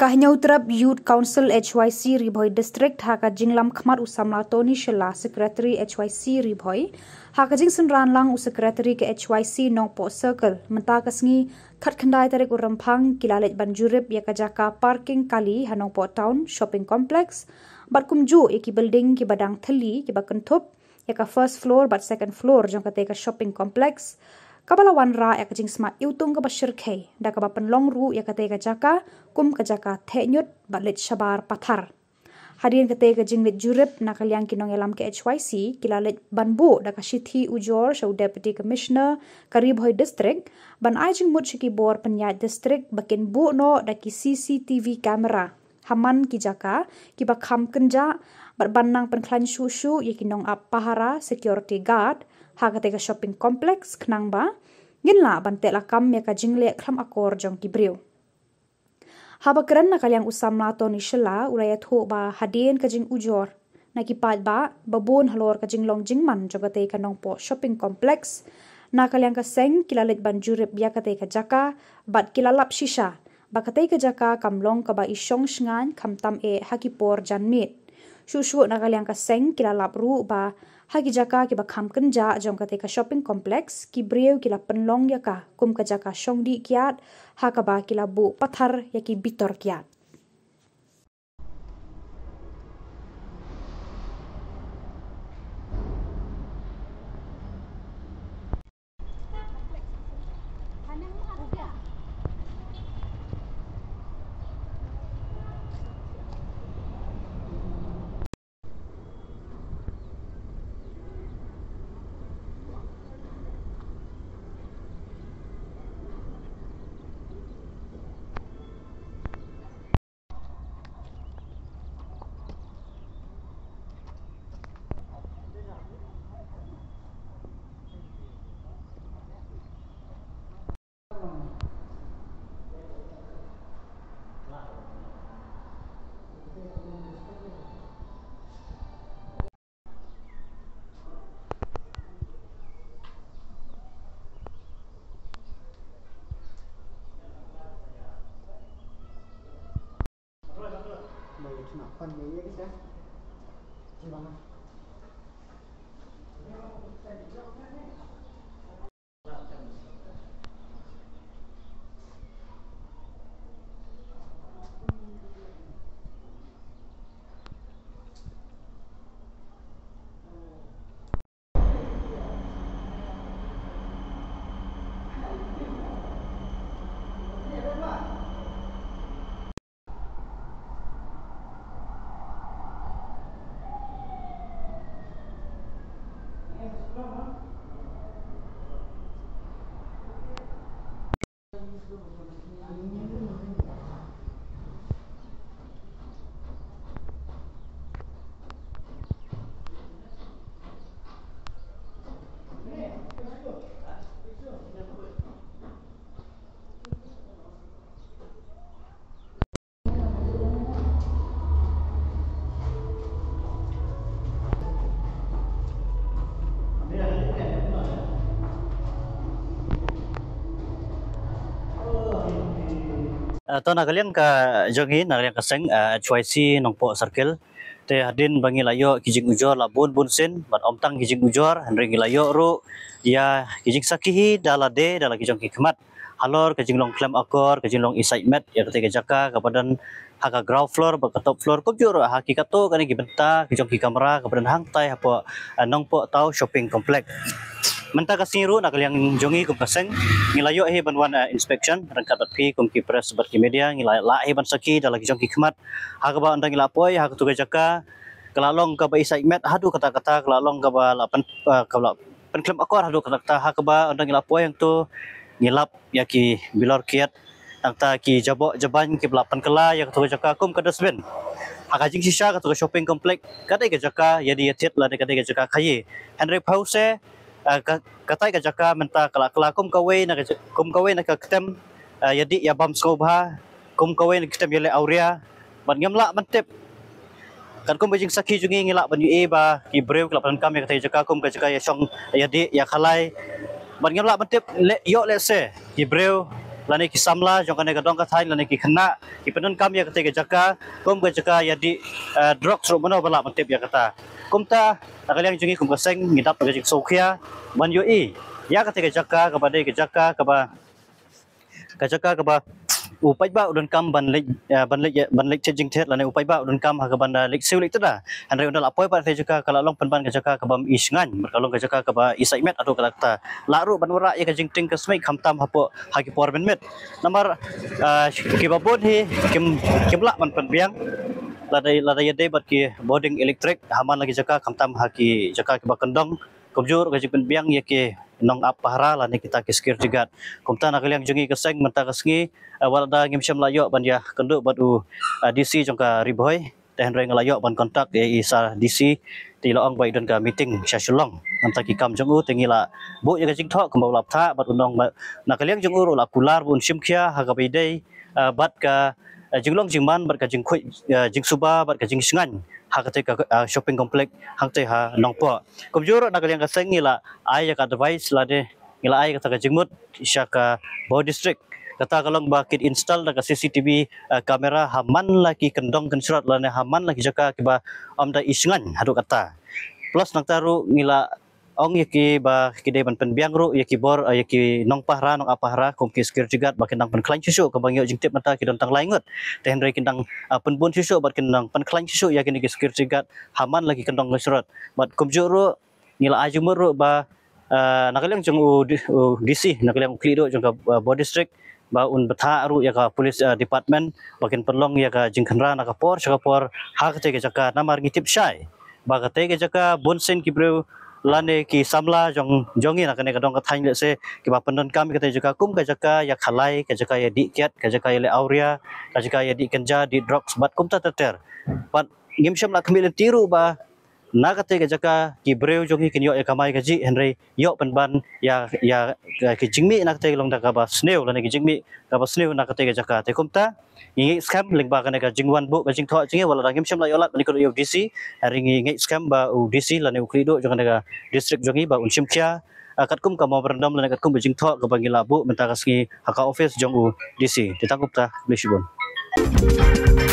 Kahnya Utrap Youth Council HYC Riboy District haka jinglam khmar usamla Tony Shilla Secretary HYC Riboy haka jing sunran lang u Secretary ke HYC Nongpo Circle menta kasngi khatkhandai tarik urampang kilalet banjurip yakajaka parking kali Hanongpo Town Shopping Complex barkumju eki building ki badang thali ki bakanthop yaka first floor but second floor jongkate ka shopping complex kabala Ra ek jing sma yutung ka bashir khe da ka pan ru ya ka te ka jaka kum ka jaka the nyut ba lit shabar pathar hariyan ka te ka jing le jurep na ka kinong elam ke hyc kila le banbu da ka shithi ujor shau deputy commissioner karib district ban ai jing mut shiki bor panya district bakin bu no da ki cctv camera haman ki jaka ki ba kham kenja bar banang pan khlan shu shu yekinong ap pahara security guard hakate ka shopping complex knangba ngin la ban te la kam meka jing le kham akor jong ki brew haba kran na kalyang usam la to ni shala uraya tho ba haden ka jing ujor na ki pat ba babon halor ka jing long jing man jogate ka nong po shopping complex na kalyang ka seng kilalet ban jure bya ka te ka jaka bat kilalap shisha ba ka te ka jaka kam long ka ba isong shngan kham tam e haki por jan mit shoo shoo na galyang ka seng kila lap ru ba hagi jaka ki ba khamkan ja jom ka teka shopping complex ki brew kila panlong ya ka kum ka jaka shongdi kiat ha ka ba kila bu pathar ya ki bitor kiat 那分的也不行，基本上。uh, kalian nagaliang ka jogi nagaliang ka seng HYC ah, nongpo circle te hadin bangi layo kijing ujor la bun bun sin bat omtang kijing ujor henri layo ru Ia ya, kijing sakihi dala de dala kijong kikmat halor kijing long clam akor kijing long excitement ya te kejaka kapadan haka ground floor ba top floor ko jur katuk. to kani gibenta kijong kikamera kapadan hangtai hapa uh, nongpo tau shopping komplek. Mentah kasih ru nak yang jongi ke peseng ngilayo eh ban wan eh, inspection rangkat tapi kum ki press berki media ngilai la eh ban saki dalam ki jongi khmat hak ba andang lapoi eh, hak tu gejaka kelalong ka ba isa hadu kata-kata kelalong ka ba lapan ka ba pen eh, klem akor hadu kata-kata hak ba andang lapoi yang tu ngilap yaki bilor kiat tang ta ki jabo jaban ki lapan kela yang tu gejaka kum kada sben Aka jing sisa ke shopping complex kada gejaka jadi ya yatit la kada gejaka kaye Henry Pause Ah, katai ka jaka menta kala kala kum kawe na kum kawe na ketem jadi ah, ya bam skoba kum kawe na ketem yele aurea ban ngamla mentep kan kum bajing saki jungi ngila ban ue ba ki brew kala pan kam ya katai jaka kum ka ya song jadi ya khalai ban ngamla mentep le yo le se ki brew lani ki samla jong kane ka dong ka thain lani ki khna ki panan kam ya katai ka kum ka jaka jadi ah, drug tro mano bala mentep ya kata kumta akalian jungi kumkaseng ngidap gajik sokia man yo i ya kata gajaka kepada gajaka kepa gajaka kepa upai ba udan kam ban lek ya, ban lek ya, ban lek changing thet lah, upai ba udan kam ha kepa na eh, lek siulik tada lah. andre undal apoi pa te juka kala long panban gajaka kepa isngan berkalong gajaka kepa isaimet atau kata laru ban ura ya gajing ting kesmai khamtam ha po ha ki por met nomor eh, kibabun hi kim kimla man panbiang Lada lada ladai yade baki boarding elektrik, haman lagi jaka kamtam haki jaka ke bakendong kujur gaji pen biang ke nong apa hara lani kita kisir juga, jegat kumta nak liang jengi ke seng mentak ke sengi awal eh, da ngim sham layo ban ya kendu badu eh, DC jongka riboy tehen reng layok ban kontak ye isa DC ti loong bai dun ka meeting shashulong nanta ki kam jengu tengi la buk ya gaji thok kumba lap tha badu nong nak liang jongu ro kular bun shim khia ha ga eh, bat ka Eh, jinglong jingman bat ka jing khoi eh, jing suba ka jing ha ka te shopping complex ha te ha nongpo kumjur na galeng ka sengi la ai ka advice la de ngila ai ka ta ka jingmut isha ka bo district kata kalong bakit install da ka CCTV eh, kamera haman lagi kendong kensurat la ne haman lagi jaka ki ba amda isngan hadu kata plus nak taru ngila ong yaki ba kide man pen biangru yaki bor eh, yaki nong pahra nong apahra kum ki skir jigat ba kendang pen klan chusu kembang yo jingtip mata ki dontang laingut te hendre eh, kendang pen bun chusu ba kendang pen klan chusu yaki ni skir jigat haman lagi kendang lesrot ba kum juru nila eh, ajumuru ba nakalang jung u DC nakalang klido jung ka bo district ba un betha ru ya ka police department bakin perlong ya ka jingkhanra na ha ka por chaka por hak te ke chaka namar gi tip shai ba ka te ke chaka bunsen ki lani ki samla jong jongi na kane kadong ka thain le se ki ba pandan kam ka juga kum ka jaka ya khalai ka jaka ya di kyat ka jaka ya le auria, ka jaka ya di kenja di drugs bat kum ta ter pat ngim sham la khmil tiru ba na kate ke jaka ki breu jong ki yo ya ekamai ka ji henry yo pen ban ya ya, ya ki jingmi na kate long da ka ba snew la ne ki jingmi ka ba snew na kate ke jaka te kumta ngi scam link ba ka ne ka jingwan bu ka jing tho jing wala rangim sham la yo la ni ko yo dc ari ngi ngi scam ba u dc la ne u kri do jong da district jong ba un sham kya akat kum ka mo brandom la ne kat kum jing tho ka bangila bu menta ka ski ha ka office jong u dc te takup ta bless Thank you.